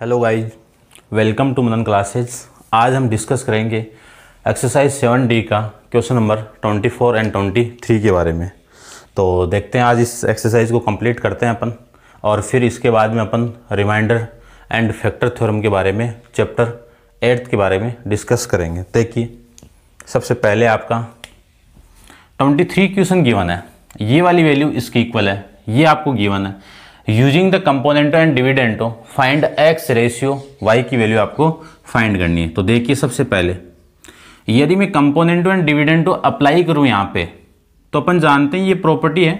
hello guys welcome to Madan classes आज हम discuss करेंगे एक्सरसाइज सेवन डी का question number twenty four and twenty three के बारे में तो देखते हैं आज इस एक्सरसाइज को कंप्लीट करते हैं अपन और फिर इसके बाद में अपन रिमाइंडर एंड फैक्टर थ्योरम के बारे में चैप्टर एट्थ के बारे में डिस्कस करेंगे देखिए सबसे पहले आपका ट्वेंटी थ्री क्वेश्चन गिवन है ये वाली वैल्यू इसकी इक्वल है ये आपको गिवन है using the componendo and dividendo find x ratio Y की वैल्यू आपको फाइंड करनी है तो देखिए सबसे पहले यदि मैं कंपोनेंटो एंड डिविडेंटो अप्लाई करूँ यहाँ पे तो अपन जानते हैं ये प्रॉपर्टी है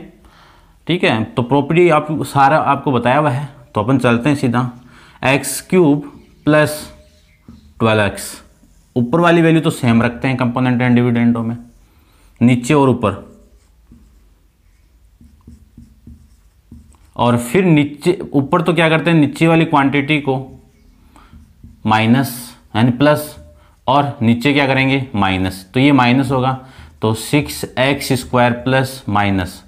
ठीक है तो प्रॉपर्टी आप सारा आपको बताया हुआ है तो अपन चलते हैं सीधा X cube plus twelve X ऊपर वाली वैल्यू तो सेम रखते हैं कंपोनेंट एंड डिविडेंटो में नीचे और ऊपर और फिर नीचे ऊपर तो क्या करते हैं नीचे वाली क्वांटिटी को माइनस यानी प्लस और नीचे क्या करेंगे माइनस तो ये माइनस होगा तो six X square plus minus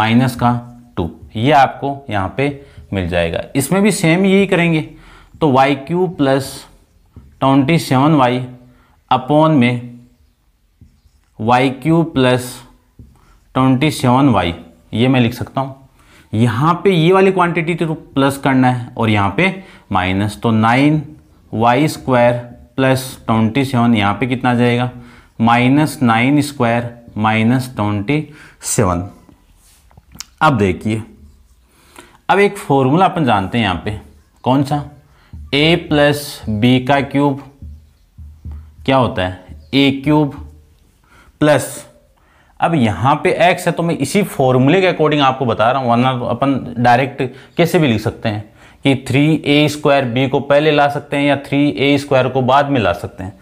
minus का टू ये आपको यहाँ पे मिल जाएगा इसमें भी सेम यही करेंगे तो Y cube plus twenty seven Y upon में Y cube plus twenty seven Y ये मैं लिख सकता हूँ यहाँ पे ये वाली क्वांटिटी तो प्लस करना है और यहाँ पे माइनस तो nine Y square plus twenty seven यहाँ पर कितना जाएगा minus nine square minus twenty seven अब देखिए अब एक फॉर्मूला अपन जानते हैं यहाँ पे कौन सा ए प्लस बी का क्यूब क्या होता है ए क्यूब प्लस अब यहाँ पे x है तो मैं इसी फॉर्मूले के अकॉर्डिंग आपको बता रहा हूँ वरना अपन डायरेक्ट कैसे भी लिख सकते हैं कि थ्री ए स्क्वायर बी को पहले ला सकते हैं या थ्री ए स्क्वायर को बाद में ला सकते हैं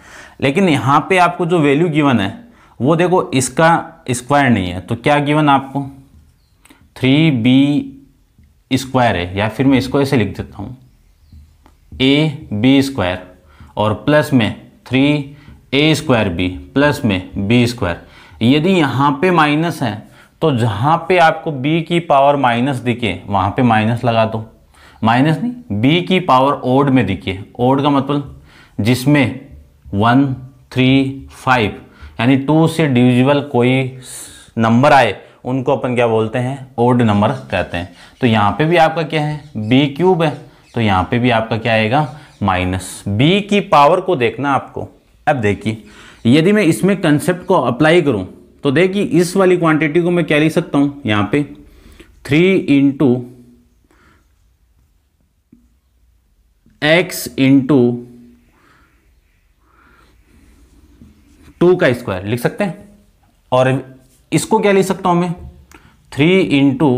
लेकिन यहाँ पे आपको जो वैल्यू गिवन है वो देखो इसका स्क्वायर नहीं है तो क्या गिवन आपको थ्री बी स्क्वायर है या फिर मैं इसको ऐसे लिख देता हूँ ए बी स्क्वायर और प्लस में three A square B plus में बी स्क्वायर यदि यहाँ पे माइनस है तो जहाँ पे आपको b की पावर माइनस दिखे वहाँ पे माइनस लगा दो माइनस नहीं b की पावर ओड में दिखे ओड का मतलब जिसमें वन थ्री फाइव यानी टू से डिविजिबल कोई नंबर आए उनको अपन क्या बोलते हैं ओड नंबर कहते हैं तो यहाँ पे भी आपका क्या है बी क्यूब है तो यहाँ पे भी आपका क्या आएगा माइनस बी की पावर को देखना आपको अब देखिए यदि मैं इसमें कंसेप्ट को अप्लाई करूं तो देखिए इस वाली क्वांटिटी को मैं क्या लिख सकता हूं यहां पे three into X into two का स्क्वायर लिख सकते हैं और इसको क्या लिख सकता हूं मैं three into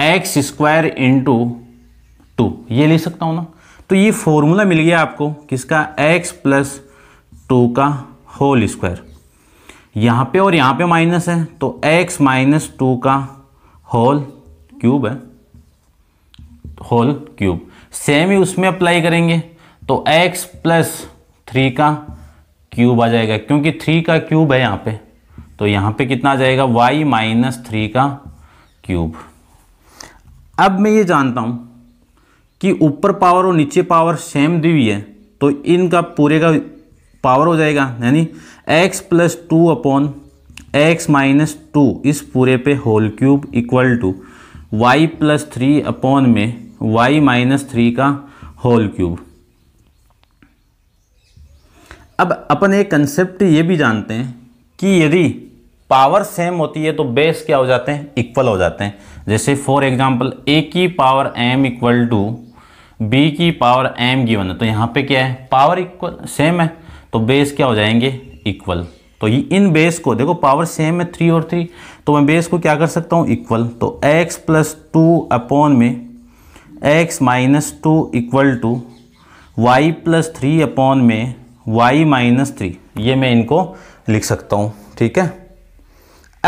X square into two ये लिख सकता हूं ना तो ये फॉर्मूला मिल गया आपको किसका एक्स प्लस टू का होल स्क्वायर यहाँ पे और यहाँ पे माइनस है तो x माइनस टू का होल क्यूब है होल क्यूब सेम ही उसमें अप्लाई करेंगे तो x प्लस थ्री का क्यूब आ जाएगा क्योंकि थ्री का क्यूब है यहाँ पे तो यहाँ पे कितना आ जाएगा y माइनस थ्री का क्यूब अब मैं ये जानता हूँ कि ऊपर पावर और नीचे पावर सेम दी हुई है तो इनका पूरे का पावर हो जाएगा यानी x plus two upon X minus two इस पूरे पे whole cube equal to Y plus three upon में वाई माइनस थ्री का होल क्यूब अब अपन एक कंसेप्ट ये भी जानते हैं कि यदि पावर सेम होती है तो बेस क्या हो जाते हैं इक्वल हो जाते हैं जैसे फॉर एग्जांपल ए की power m equal to b की पावर एम गिवन है तो यहाँ पे क्या है पावर इक्वल सेम है तो बेस क्या हो जाएंगे इक्वल तो ये इन बेस को देखो पावर सेम है थ्री और थ्री तो मैं बेस को क्या कर सकता हूँ इक्वल तो एक्स प्लस टू अपॉन में x minus two equal to Y plus three upon में वाई माइनस थ्री ये मैं इनको लिख सकता हूँ ठीक है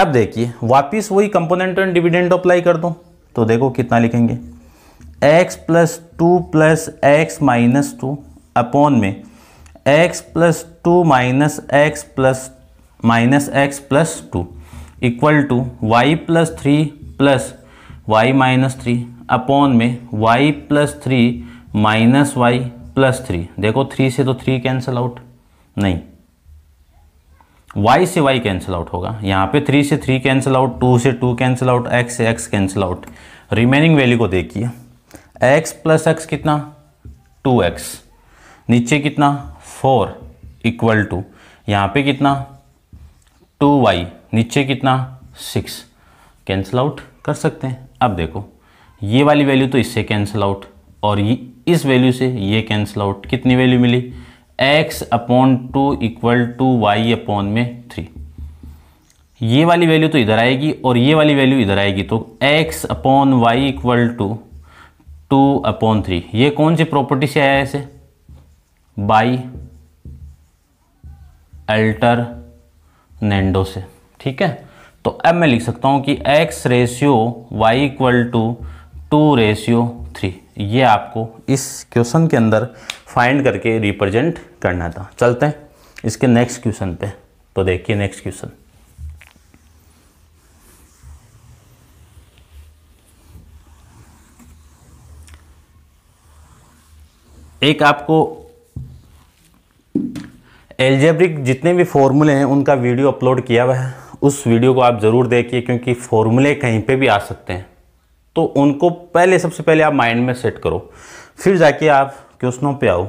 अब देखिए वापस वही कंपोनेंट एंड डिविडेंड अप्लाई कर दूँ तो देखो कितना लिखेंगे x plus two plus x minus two upon में x plus two minus x plus minus x plus two equal to Y plus three plus y minus three upon में y plus three minus y plus three देखो three से तो three cancel out नहीं y से y cancel out होगा यहाँ पे three से थ्री कैंसिल आउट टू से टू कैंसिल आउट एक्स से x cancel out remaining value को देखिए एक्स प्लस एक्स कितना टू एक्स नीचे कितना फोर इक्वल टू यहाँ पे कितना टू वाई नीचे कितना सिक्स कैंसिल आउट कर सकते हैं अब देखो ये वाली वैल्यू तो इससे कैंसिल आउट और ये इस वैल्यू से ये कैंसिल आउट कितनी वैल्यू मिली x upon two equal to y upon में थ्री ये वाली वैल्यू तो इधर आएगी और ये वाली वैल्यू इधर आएगी तो x upon Y equal to two upon three ये कौन सी प्रॉपर्टी से आया ऐसे बाई नेंडो से ठीक है तो अब मैं लिख सकता हूँ कि x ratio y equal to two ratio three ये आपको इस क्वेश्चन के अंदर फाइंड करके रिप्रेजेंट करना था चलते हैं इसके नेक्स्ट क्वेश्चन पे तो देखिए नेक्स्ट क्वेश्चन एक आपको एल्जेब्रिक जितने भी फॉर्मूले हैं उनका वीडियो अपलोड किया हुआ है उस वीडियो को आप ज़रूर देखिए क्योंकि फॉर्मूले कहीं पे भी आ सकते हैं तो उनको पहले सबसे पहले आप माइंड में सेट करो फिर जाके आप क्वेश्चनों पे आओ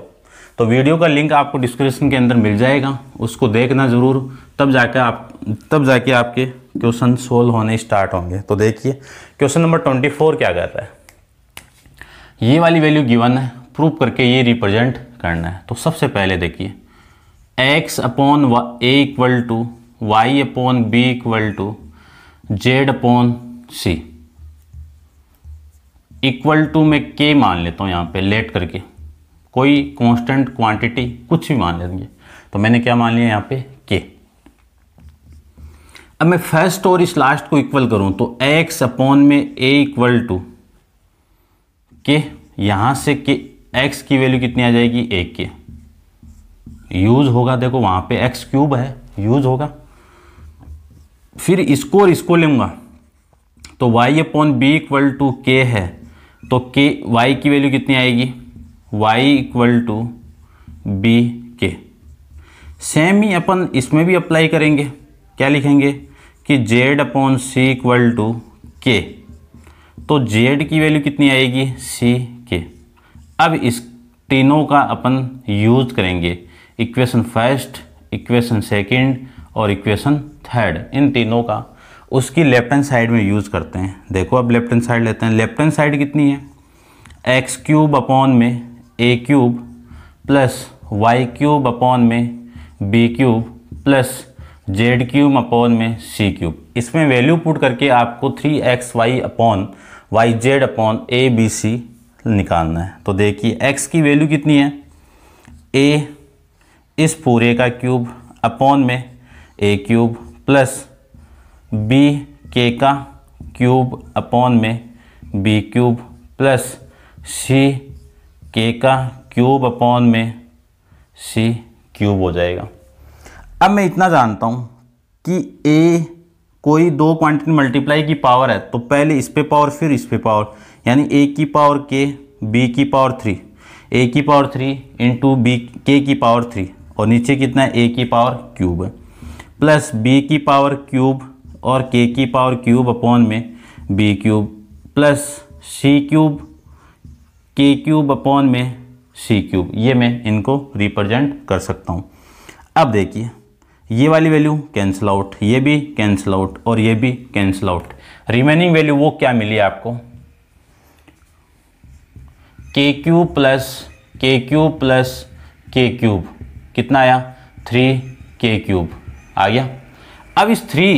तो वीडियो का लिंक आपको डिस्क्रिप्शन के अंदर मिल जाएगा उसको देखना ज़रूर तब जाकर आप तब जाके आपके क्वेश्चन सोल्व होने स्टार्ट होंगे तो देखिए क्वेश्चन नंबर ट्वेंटी फोर क्या कर रहा है ये वाली वैल्यू गिवन है प्रूव करके ये रिप्रेजेंट करना है तो सबसे पहले देखिए x upon A equal to y upon b equal to z upon c equal to मैं के मान लेता हूँ यहाँ पे लेट करके कोई कांस्टेंट क्वांटिटी कुछ भी मान लेंगे तो मैंने क्या मान लिया यहाँ पे के अब मैं फर्स्ट और इस लास्ट को इक्वल करूँ तो एक्स अपॉन में ए इक्वल टू के यहाँ से के एक्स की वैल्यू कितनी आ जाएगी ए के यूज़ होगा देखो वहाँ पे एक्स क्यूब है यूज़ होगा फिर इसको और इसको लूँगा तो y upon b equal to k है तो के वाई की वैल्यू कितनी आएगी y equal to b k same ही अपन इसमें भी अप्लाई करेंगे क्या लिखेंगे कि z upon c equal to k तो जेड की वैल्यू कितनी आएगी सी के अब इस तीनों का अपन यूज़ करेंगे इक्वेशन फर्स्ट इक्वेशन सेकंड और इक्वेशन थर्ड इन तीनों का उसकी लेफ्ट हैंड साइड में यूज़ करते हैं देखो अब लेफ्ट हैंड साइड लेते हैं लेफ्ट हैंड साइड कितनी है एक्स क्यूब अपॉन में a cube plus y cube upon में b cube plus z cube upon में सी क्यूब इसमें वैल्यू पुट करके आपको three x y upon y z upon a b c निकालना है तो देखिए एक्स की वैल्यू कितनी है ए इस पूरे का क्यूब अपॉन में a cube plus b k का क्यूब अपॉन में बी क्यूब प्लस सी के का क्यूब अपॉन में सी क्यूब हो जाएगा अब मैं इतना जानता हूँ कि ए कोई दो क्वांटिटी मल्टीप्लाई की पावर है तो पहले इस पे पावर फिर इस पे पावर यानी ए की पावर के बी की पावर थ्री ए की पावर थ्री इंटू बी के की पावर थ्री और नीचे कितना है ए की पावर क्यूब प्लस बी की पावर क्यूब और के की पावर क्यूब अपॉन में b cube plus c cube k cube upon में सी क्यूब ये मैं इनको रिप्रेजेंट कर सकता हूँ अब देखिए ये वाली वैल्यू कैंसिल आउट ये भी कैंसिल आउट और ये भी कैंसिल आउट रिमेनिंग वैल्यू वो क्या मिली आपको k cube plus k cube plus k cube कितना आया थ्री के क्यूब आ गया अब इस थ्री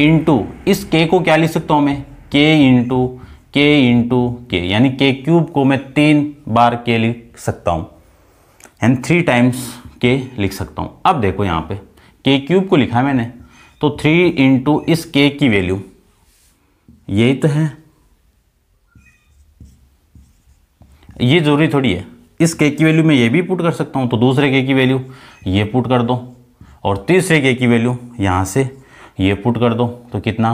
इंटू इस के को क्या लिख सकता हूँ मैं के इंटू के इंटू के यानी के क्यूब को मैं तीन बार के लिख सकता हूँ एंड थ्री टाइम्स के लिख सकता हूँ अब देखो यहाँ पे के क्यूब को लिखा मैंने तो थ्री इंटू इस के की वैल्यू यही तो है ये ज़रूरी थोड़ी है इस के की वैल्यू में ये भी पुट कर सकता हूँ तो दूसरे के की वैल्यू ये पुट कर दो और तीसरे के की वैल्यू यहाँ से ये पुट कर दो तो कितना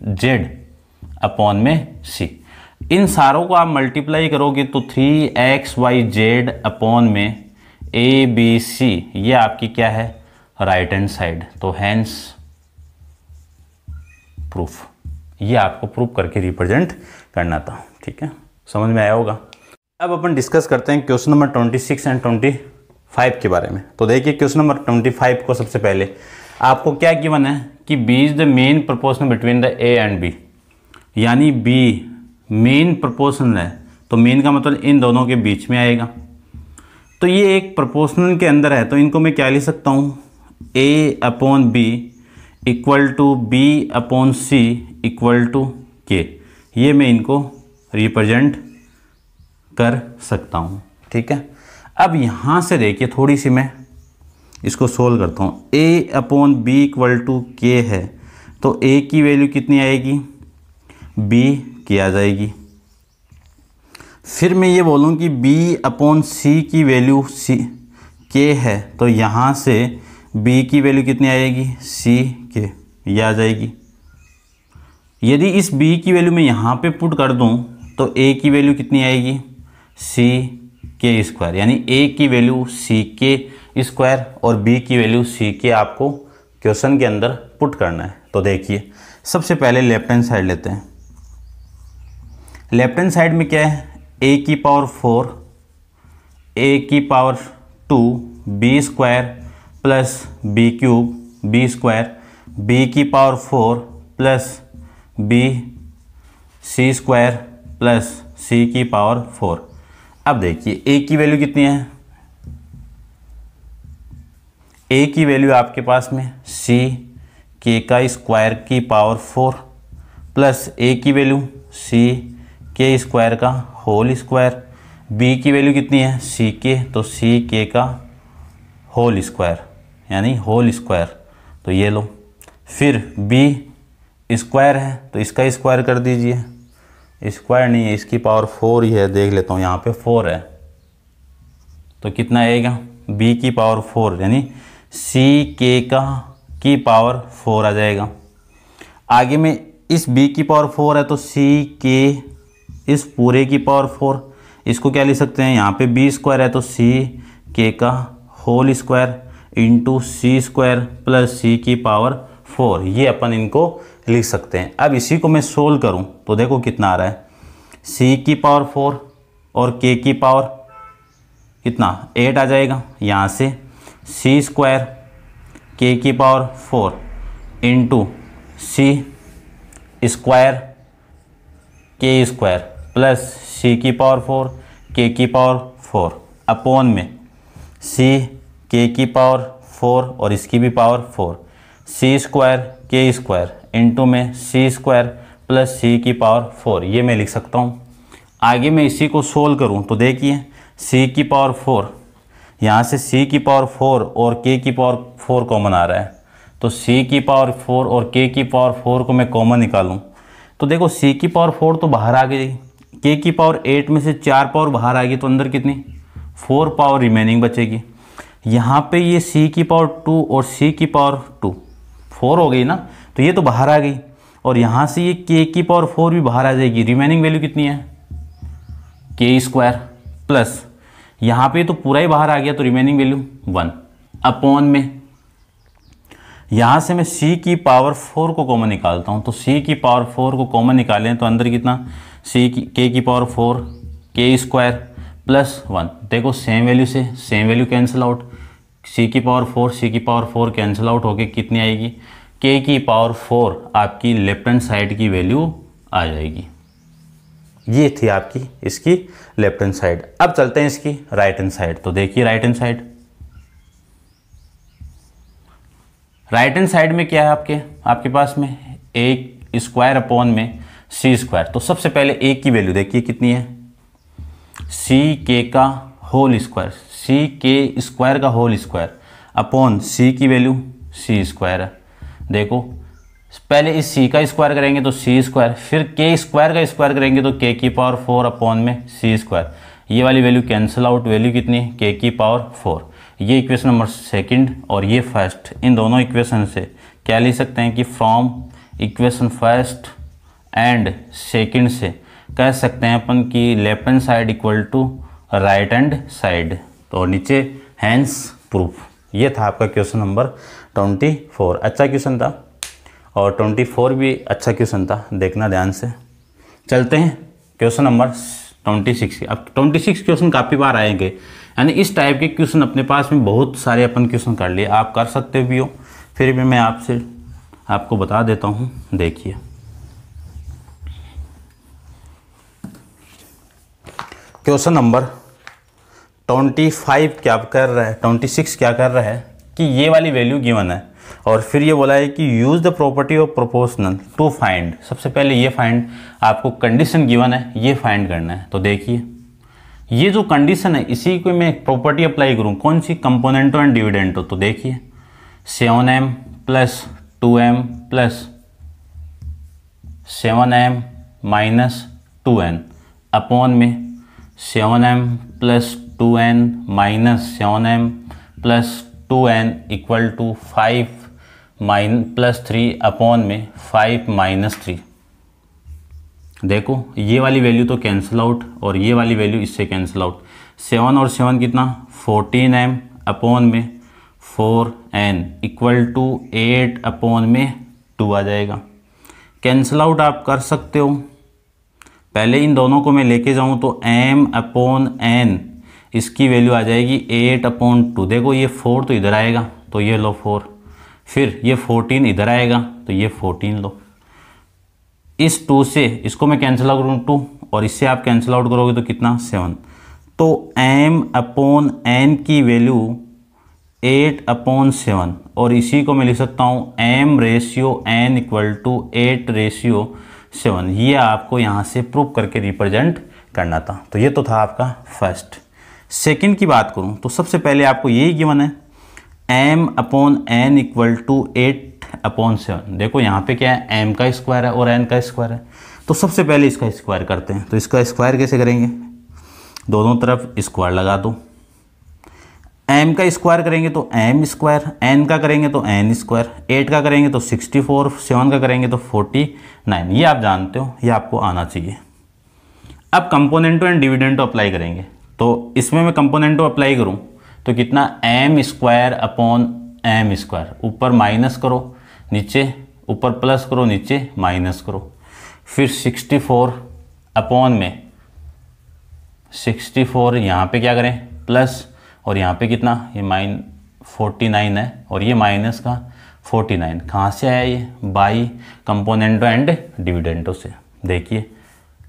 जेड अपॉन में सी इन सारों को आप मल्टीप्लाई करोगे तो three x y z upon में ए बी सी ये आपकी क्या है राइट हैंड साइड तो हैंस प्रूफ ये आपको प्रूफ करके रिप्रेजेंट करना था ठीक है समझ में आया होगा अब अपन डिस्कस करते हैं question number twenty six and twenty five के बारे में तो देखिए क्वेश्चन नंबर ट्वेंटी फाइव को सबसे पहले आपको क्या गिवन है कि b is the mean proportion between the a and b यानी बी मेन प्रपोर्शनल है तो मेन का मतलब इन दोनों के बीच में आएगा तो ये एक प्रपोर्शनल के अंदर है तो इनको मैं क्या लिख सकता हूँ a upon b equal to b upon c equal to k ये मैं इनको रिप्रेजेंट कर सकता हूँ ठीक है अब यहाँ से देखिए थोड़ी सी मैं इसको सोल्व करता हूँ a upon b equal to k है तो ए की वैल्यू कितनी आएगी बी की आ जाएगी फिर मैं ये बोलूँ कि बी अपॉन सी की वैल्यू सी के है तो यहाँ से बी की वैल्यू कितनी आएगी सी के ये आ जाएगी यदि इस बी की वैल्यू मैं यहाँ पे पुट कर दूँ तो ए की वैल्यू कितनी आएगी सी के स्क्वायर यानी ए की वैल्यू सी के स्क्वायर और बी की वैल्यू सी के आपको क्वेश्चन के अंदर पुट करना है तो देखिए सबसे पहले लेफ्ट हैंड साइड लेते हैं लेफ्ट हैंड साइड में क्या है ए की पावर फोर ए की power two b square plus b cube b square B की power four plus b c square plus सी की पावर फोर अब देखिए ए की वैल्यू कितनी है ए की वैल्यू आपके पास में सी के का स्क्वायर की पावर फोर प्लस ए की वैल्यू सी के स्क्वायर का होल स्क्वायर बी की वैल्यू कितनी है सी के तो सी के का होल स्क्वायर यानी होल स्क्वायर तो ये लो फिर बी स्क्वायर है तो इसका स्क्वायर कर दीजिए स्क्वायर नहीं है इसकी पावर फोर ही है देख लेता हूँ यहाँ पे फोर है तो कितना आएगा बी की पावर फोर यानी सी के का की पावर फोर आ जाएगा आगे में इस बी की पावर फोर है तो सी के इस पूरे की पावर फोर इसको क्या ले सकते हैं यहाँ पे बी स्क्वायर है तो सी के का होल स्क्वायर इंटू सी स्क्वायर प्लस सी की पावर फोर ये अपन इनको लिख सकते हैं अब इसी को मैं सोल्व करूं तो देखो कितना आ रहा है सी की पावर फोर और के की पावर कितना एट आ जाएगा यहाँ से सी स्क्वायर के की पावर फोर इंटू सी स्क्वायर के स्क्वायर प्लस सी की पावर फोर के की पावर फोर अपोन में सी के की पावर फोर और इसकी भी power four c square k square into में सी स्क्वायर प्लस सी की पावर फोर ये मैं लिख सकता हूँ आगे मैं इसी को सोल्व करूँ तो देखिए सी की पावर फोर यहाँ से सी की पावर फोर और के की पावर फोर कॉमन आ रहा है तो सी की पावर फोर और के की पावर फोर को मैं कॉमन निकालूँ तो देखो सी की पावर फोर तो बाहर आ गई के की पावर एट में से चार पावर बाहर आ गई तो अंदर कितनी फोर पावर रिमेनिंग बचेगी यहाँ पे ये सी की पावर टू और सी की पावर टू फोर हो गई ना तो ये तो बाहर आ गई और यहाँ से ये के की पावर फोर भी बाहर आ जाएगी रिमेनिंग वैल्यू कितनी है के स्क्वायर प्लस यहाँ पे तो पूरा ही बाहर आ गया तो रिमेनिंग वैल्यू वन अपॉन में यहाँ से मैं सी की पावर फोर को कॉमन निकालता हूँ तो सी की पावर फोर को कॉमन निकालें तो अंदर कितना सी की के की power four K square plus one देखो सेम वैल्यू से same value cancel out C की पावर फोर सी की पावर फोर कैंसिल आउट होके कितनी आएगी के की पावर फोर आपकी लेफ्ट हैंड साइड की वैल्यू आ जाएगी ये थी आपकी इसकी लेफ्ट हैंड साइड अब चलते हैं इसकी राइट हैंड साइड तो देखिए right hand side right hand side में क्या है आपके आपके पास में एक स्क्वायर अपॉन में सी स्क्वायर तो सबसे पहले एक की वैल्यू देखिए कितनी है सी के का होल स्क्वायर सी के स्क्वायर का होल स्क्वायर अपॉन सी की वैल्यू सी स्क्वायर है देखो पहले इस सी का स्क्वायर करेंगे तो सी स्क्वायर फिर के स्क्वायर का स्क्वायर करेंगे तो के की पावर फोर अपॉन में सी स्क्वायर ये वाली वैल्यू कैंसिल आउट वैल्यू कितनी है के की पावर फोर ये इक्वेशन नंबर सेकंड और ये फर्स्ट इन दोनों इक्वेशन से क्या ले सकते हैं कि from equation first and second से कह सकते हैं अपन कि left hand side equal to right hand side तो नीचे हैंस प्रूफ ये था आपका क्वेश्चन नंबर ट्वेंटी फोर अच्छा क्वेश्चन था और ट्वेंटी फोर भी अच्छा क्वेश्चन था देखना ध्यान से चलते हैं क्वेश्चन नंबर ट्वेंटी सिक्स अब ट्वेंटी सिक्स क्वेश्चन काफ़ी बार आएंगे यानी इस टाइप के क्वेश्चन अपने पास में बहुत सारे अपन क्वेश्चन कर लिए आप कर सकते भी हो फिर भी मैं आपसे आपको बता देता हूँ देखिए क्वेश्चन नंबर ट्वेंटी फाइव क्या कर रहा है ट्वेंटी सिक्स क्या कर रहा है कि ये वाली वैल्यू गिवन है और फिर ये बोला है कि use the property of proportional to find सबसे पहले ये फाइंड आपको कंडीशन गिवन है ये फाइंड करना है तो देखिए ये जो कंडीशन है इसी को मैं प्रॉपर्टी अप्लाई करूँ कौन सी कंपोनेंटो एंड डिविडेंटो तो देखिए seven m plus two m plus seven m minus two n upon में seven m plus two n minus seven m plus two n equal to five mine plus three upon में five minus three देखो ये वाली value तो cancel out और ये वाली value इससे कैंसिल आउट सेवन और सेवन कितना फोर्टीन एम अपॉन में four n equal to eight upon में टू आ जाएगा कैंसिल आउट आप कर सकते हो पहले इन दोनों को मैं लेके जाऊं तो एम अपॉन एन इसकी वैल्यू आ जाएगी एट अपॉन टू देखो ये फोर तो इधर आएगा तो ये लो फोर फिर ये फोर्टीन इधर आएगा तो ये फोर्टीन लो इस टू से इसको मैं कैंसिल आउट करूँ टू और इससे आप कैंसिल आउट करोगे तो कितना सेवन तो एम अपॉन एन की वैल्यू एट अपॉन सेवन और इसी को मैं लिख सकता हूँ m ratio n equal to eight ratio seven ये आपको यहाँ से प्रूव करके रिप्रेजेंट करना था तो ये तो था आपका फर्स्ट सेकेंड की बात करूँ तो सबसे पहले आपको यही गिवन है m upon n equal to eight upon seven देखो यहाँ पे क्या है एम का स्क्वायर है और एन का स्क्वायर है तो सबसे पहले इसका स्क्वायर करते हैं तो इसका स्क्वायर कैसे करेंगे दोनों तरफ स्क्वायर लगा दो एम का स्क्वायर करेंगे तो एम स्क्वायर एन का करेंगे तो एन स्क्वायर एट का करेंगे तो सिक्सटी फोर सेवन का करेंगे तो फोर्टी नाइन ये आप जानते हो ये आपको आना चाहिए अब कंपोनेंटो एंड डिविडेंटो अप्लाई करेंगे तो इसमें मैं कंपोनेंट को अप्लाई करूँ तो कितना m square upon m square ऊपर माइनस करो नीचे ऊपर प्लस करो नीचे माइनस करो फिर 64 अपॉन में 64 फोर यहाँ पर क्या करें प्लस और यहाँ पे कितना ये माइन 49 है और ये माइनस का 49 नाइन कहाँ से आया ये बाई कंपोनेंटो एंड डिविडेंटो से देखिए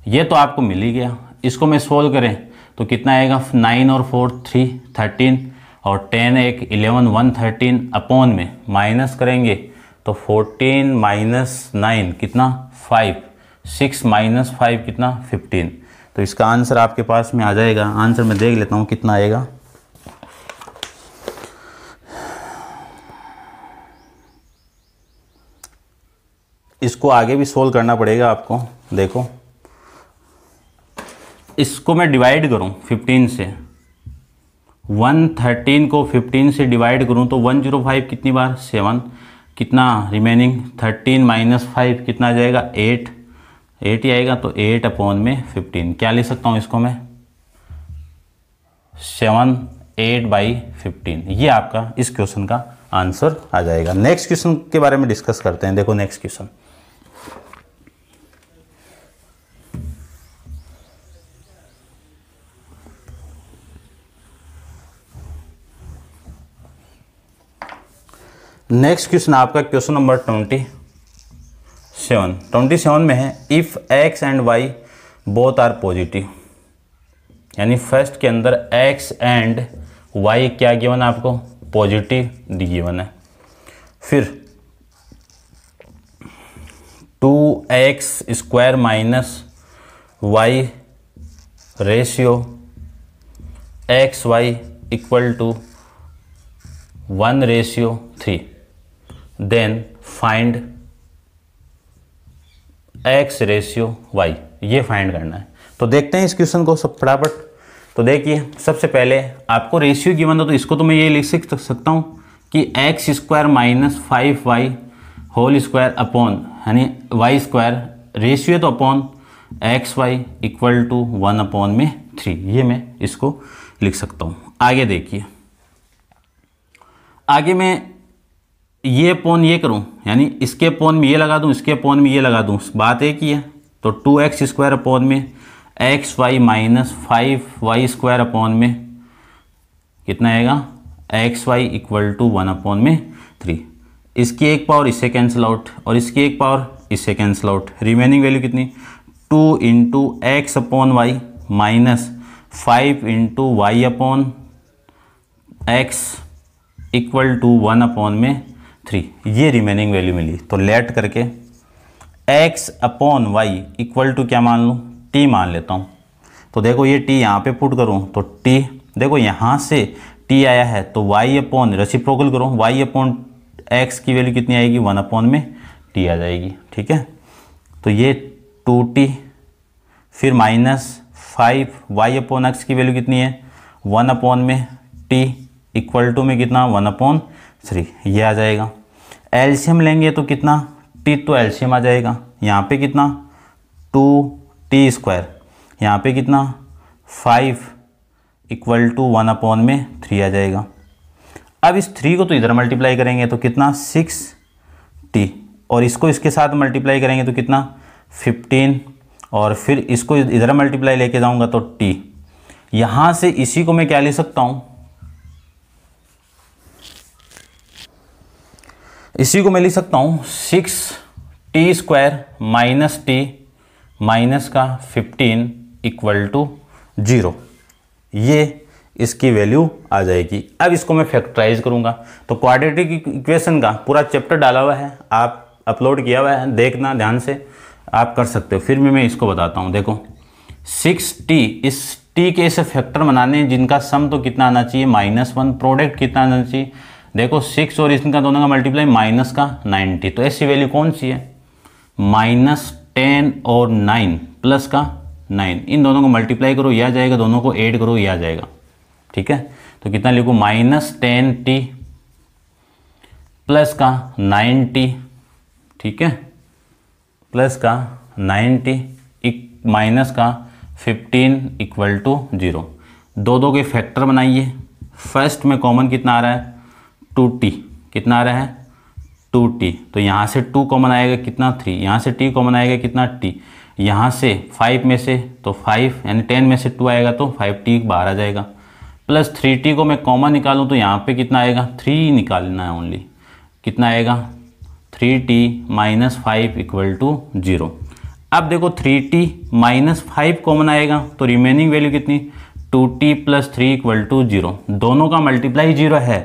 ये तो आपको मिल ही गया इसको मैं सोल्व करें तो कितना आएगा नाइन और फोर थ्री थर्टीन और टेन एक इलेवन वन थर्टीन अपॉन में माइनस करेंगे तो फोर्टीन माइनस नाइन कितना फाइव सिक्स माइनस फाइव कितना फिफ्टीन तो इसका आंसर आपके पास में आ जाएगा आंसर मैं देख लेता हूँ कितना आएगा इसको आगे भी सोल्व करना पड़ेगा आपको देखो इसको मैं डिवाइड करूं फिफ्टीन से वन थर्टीन को फिफ्टीन से डिवाइड करूं तो वन जीरो फाइव कितनी बार सेवन कितना रिमेनिंग थर्टीन माइनस फाइव कितना आ जाएगा एट एट ही आएगा तो एट अपॉन में फिफ्टीन क्या ले सकता हूँ इसको मैं सेवन एट बाई फिफ्टीन ये आपका इस क्वेश्चन का आंसर आ जाएगा नेक्स्ट क्वेश्चन के बारे में डिस्कस करते हैं देखो नेक्स्ट क्वेश्चन नेक्स्ट क्वेश्चन आपका question number twenty seven twenty seven में है if x and y both are positive यानी फर्स्ट के अंदर एक्स एंड वाई क्या गिवन आपको पॉजिटिव डी गिवन है फिर two x square minus y ratio x y equal to one ratio three then find x ratio y ये find करना है तो देखते हैं इस क्वेश्चन को सब फटाफट तो देखिए सबसे पहले आपको रेशियो की हो तो इसको तो मैं ये लिख सकता हूँ कि x square minus five y whole square upon यानी वाई स्क्वायर रेशियो तो upon x y equal to one upon में थ्री ये मैं इसको लिख सकता हूँ आगे देखिए आगे मैं ये पोन ये करूँ यानी इसके पोन में ये लगा दूँ इसके पोन में ये लगा दूँ बात एक ही है तो टू एक्स स्क्वायर अपोन में x y minus five y square upon में कितना आएगा x y equal to one upon में थ्री इसकी एक पावर इससे कैंसिल आउट और इसकी एक पावर इससे कैंसिल आउट रिमेनिंग वैल्यू कितनी two into x upon y minus five into y upon x equal to one upon में थ्री ये रिमेनिंग वैल्यू मिली तो लेट करके x upon Y equal to क्या मान लूँ टी मान लेता हूँ तो देखो ये टी यहाँ पे पुट करूँ तो टी देखो यहाँ से टी आया है तो वाई अपॉन रेसिप्रोकल करो वाई अपॉन एक्स की वैल्यू कितनी आएगी वन अपॉन में टी आ जाएगी ठीक है तो ये टू टी फिर minus five y upon x की वैल्यू कितनी है वन अपॉन में टी इक्वल टू में कितना वन अपॉन थ्री ये आ जाएगा एल्शियम लेंगे तो कितना टी तो एल्शियम आ जाएगा यहाँ पे कितना टू टी स्क्वायर यहाँ पे कितना five equal to one upon में थ्री आ जाएगा अब इस थ्री को तो इधर मल्टीप्लाई करेंगे तो कितना सिक्स टी और इसको इसके साथ मल्टीप्लाई करेंगे तो कितना फिफ्टीन और फिर इसको इधर मल्टीप्लाई लेके जाऊंगा तो टी यहाँ से इसी को मैं क्या ले सकता हूँ इसी को मैं लिख सकता हूँ six t square minus t minus का फिफ्टीन इक्वल टू जीरो ये इसकी वैल्यू आ जाएगी अब इसको मैं फैक्टराइज करूँगा तो क्वाड्रेटिक इक्वेशन का पूरा चैप्टर डाला हुआ है आप अपलोड किया हुआ है देखना ध्यान से आप कर सकते हो फिर भी मैं इसको बताता हूँ देखो सिक्स टी इस टी के ऐसे फैक्टर बनाने हैं जिनका सम तो कितना आना चाहिए माइनस वन प्रोडक्ट कितना आना चाहिए देखो सिक्स और इसका दोनों का मल्टीप्लाई माइनस का नाइन्टी तो ऐसी वैल्यू कौन सी है माइनस टेन और नाइन प्लस का नाइन इन दोनों को मल्टीप्लाई करो यह आ जाएगा दोनों को ऐड करो यह आ जाएगा ठीक है तो कितना लिखो माइनस टेन टी प्लस का नाइन टी ठीक है प्लस का नाइन टी माइनस का फिफ्टीन इक्वल टू जीरो दो दो के फैक्टर बनाइए फर्स्ट में कॉमन कितना आ रहा है टू टी कितना आ रहा है टू टी तो यहाँ से टू कॉमन आएगा कितना थ्री यहाँ से टी कॉमन आएगा कितना टी यहाँ से फाइव में से तो फाइव यानी टेन में से टू आएगा तो फाइव टी बाहर आ जाएगा प्लस थ्री टी को मैं कॉमन निकालूँ तो यहाँ पे कितना आएगा थ्री निकालना है ओनली कितना आएगा three T minus five equal to zero अब देखो three T minus five common आएगा तो रिमेनिंग वैल्यू कितनी two T plus three equal to zero दोनों का मल्टीप्लाई जीरो है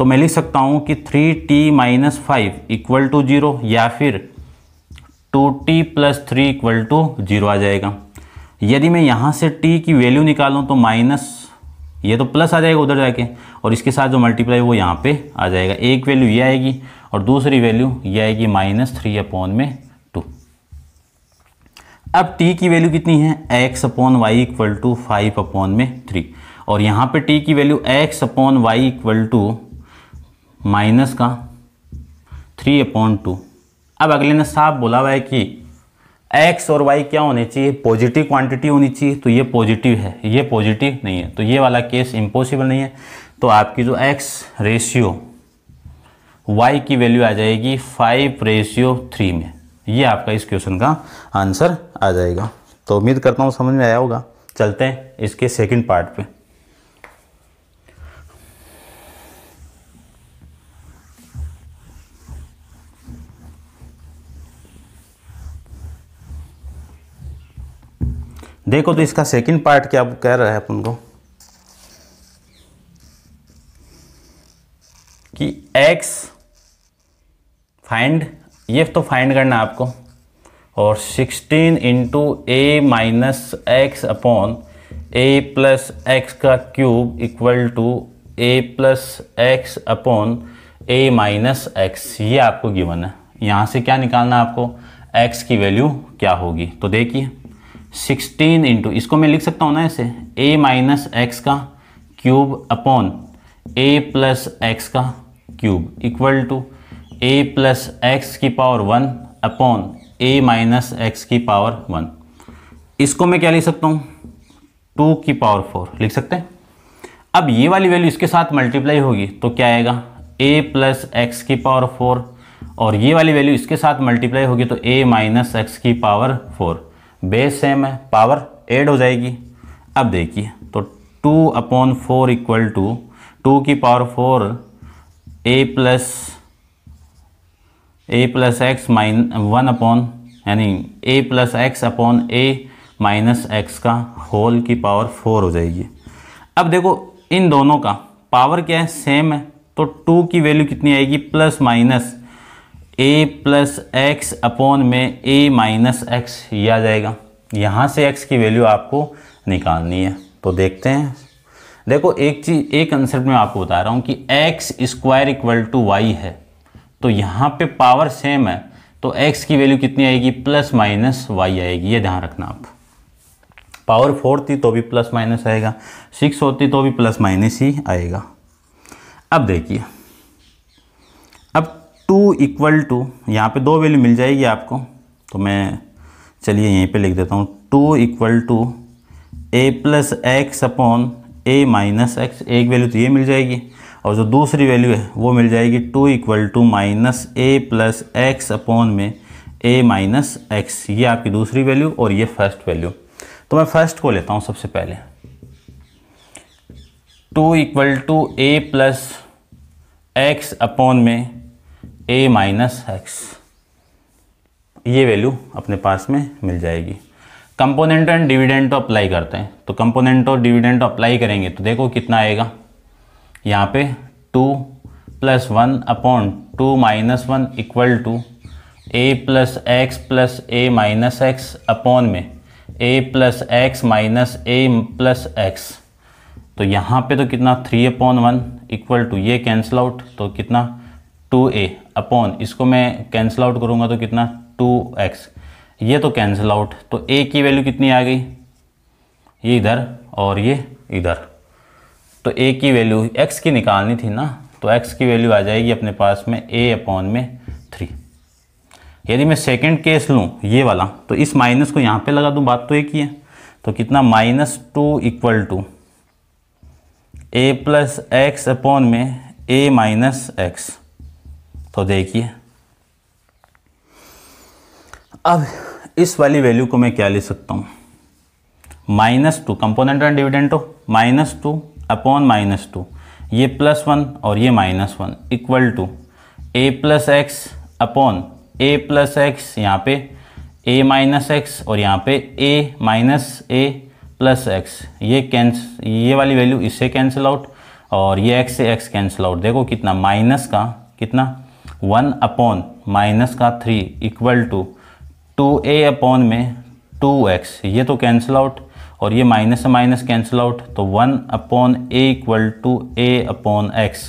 तो मैं लिख सकता हूँ कि three T minus five equal to zero या फिर two T plus three equal to zero आ जाएगा यदि मैं यहाँ से टी की वैल्यू निकालूँ तो माइनस ये तो प्लस आ जाएगा उधर जाके और इसके साथ जो मल्टीप्लाई वो यहाँ पे आ जाएगा एक वैल्यू ये आएगी और दूसरी वैल्यू ये आएगी माइनस थ्री अपॉन में टू अब टी की वैल्यू कितनी है X upon Y equal to five upon में थ्री और यहाँ पे टी की value X upon Y equal to minus का थ्री अपॉन टू अब अगले ने साफ बोला हुआ है कि एक्स और वाई क्या होने चाहिए पॉजिटिव क्वांटिटी होनी चाहिए तो ये पॉजिटिव है ये पॉजिटिव नहीं है तो ये वाला केस इम्पॉसिबल नहीं है तो आपकी जो एक्स रेशियो वाई की वैल्यू आ जाएगी फाइव रेशियो थ्री में ये आपका इस क्वेश्चन का आंसर आ जाएगा तो उम्मीद करता हूँ समझ में आया होगा चलते हैं इसके सेकेंड पार्ट पर देखो तो इसका सेकंड पार्ट क्या कह रहा है अपन को कि x फाइंड ये तो फाइंड करना है आपको और 16 into A minus X upon A plus X का cube equal to A plus X upon A minus X ये आपको गिवन है यहाँ से क्या निकालना है आपको एक्स की वैल्यू क्या होगी तो देखिए सिक्सटीन इंटू इसको मैं लिख सकता हूँ ना ऐसे ए माइनस एक्स का cube upon A plus X का cube equal to A plus X की power one upon A minus X की पावर वन इसको मैं क्या लिख सकता हूँ टू की पावर फोर लिख सकते हैं अब ये वाली वैल्यू इसके साथ मल्टीप्लाई होगी तो क्या आएगा ए प्लस एक्स की पावर फोर और ये वाली वैल्यू इसके साथ मल्टीप्लाई होगी तो ए माइनस एक्स की पावर फोर बेस सेम है पावर एड हो जाएगी अब देखिए तो two upon four equal to two की power four A plus A plus X minus one upon यानी A plus X upon A minus X का होल की पावर फोर हो जाएगी अब देखो इन दोनों का पावर क्या है सेम है तो टू की वैल्यू कितनी आएगी plus minus A plus X upon में ए माइनस एक्स यह आ जाएगा यहाँ से एक्स की वैल्यू आपको निकालनी है तो देखते हैं देखो एक चीज़ एक कंसेप्ट में आपको बता रहा हूँ कि x square equal to Y है तो यहाँ पे पावर सेम है तो एक्स की वैल्यू कितनी आएगी प्लस माइनस वाई आएगी ये ध्यान रखना आप पावर फोर थी तो भी प्लस माइनस आएगा सिक्स होती तो भी प्लस माइनस ही आएगा अब देखिए टू इक्वल टू यहाँ पे दो वैल्यू मिल जाएगी आपको तो मैं चलिए यहीं पे लिख देता हूँ two equal to A plus X upon A minus X एक वैल्यू तो ये मिल जाएगी और जो दूसरी वैल्यू है वो मिल जाएगी two equal to minus A plus X upon में ए माइनस एक्स ये आपकी दूसरी वैल्यू और ये फर्स्ट वैल्यू तो मैं फर्स्ट को लेता हूँ सबसे पहले two equal to A plus X upon में ए माइनस एक्स ये वैल्यू अपने पास में मिल जाएगी कंपोनेंट एंड डिविडेंड तो अप्लाई करते हैं तो कंपोनेंट और डिविडेंड अप्लाई करेंगे तो देखो कितना आएगा यहाँ पे two plus one upon two minus one equal to A plus X plus A minus X upon में A plus x minus A plus X तो यहाँ पे तो कितना three upon one equal to ये कैंसिल आउट तो कितना to A upon इसको मैं कैंसिल आउट करूँगा तो कितना टू एक्स ये तो कैंसिल आउट तो ए की वैल्यू कितनी आ गई ये इधर और ये इधर तो ए की वैल्यू एक्स की निकालनी थी ना तो एक्स की वैल्यू आ जाएगी अपने पास में ए अपॉन में थ्री यदि मैं सेकेंड केस लूँ ये वाला तो इस माइनस को यहाँ पे लगा दूँ बात तो एक ही है तो कितना minus two equal to A plus X upon में ए माइनस एक्स तो देखिए अब इस वाली वैल्यू को मैं क्या ले सकता हूँ minus two component and dividend हो minus two upon minus two ये प्लस वन और ये minus one equal to A plus X upon A plus X यहाँ पे ए माइनस एक्स और यहाँ पे A minus A plus X ये कैंस ये वाली वैल्यू इससे कैंसिल आउट और ये एक्स से एक्स कैंसिल आउट देखो कितना माइनस का कितना वन अपॉन माइनस का three equal to two A upon में टू एक्स ये तो कैंसिल आउट और ये माइनस माइनस कैंसिल आउट तो one upon A equal to A upon X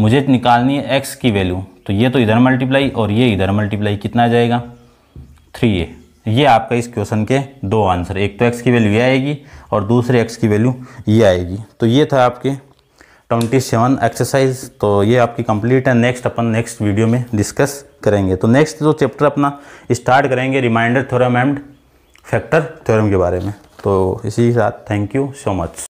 मुझे निकालनी है एक्स की वैल्यू तो ये तो इधर मल्टीप्लाई और ये इधर मल्टीप्लाई कितना आ जाएगा थ्री ए ये आपका इस क्वेश्चन के दो आंसर एक तो एक्स की वैल्यू ये आएगी और दूसरे एक्स की वैल्यू ये आएगी तो ये था आपके ट्वेंटी सेवन एक्सरसाइज तो ये आपकी कंप्लीट है नेक्स्ट अपन नेक्स्ट वीडियो में डिस्कस करेंगे तो नेक्स्ट जो चैप्टर अपना स्टार्ट करेंगे remainder theorem and factor theorem के बारे में तो इसी के साथ थैंक यू सो मच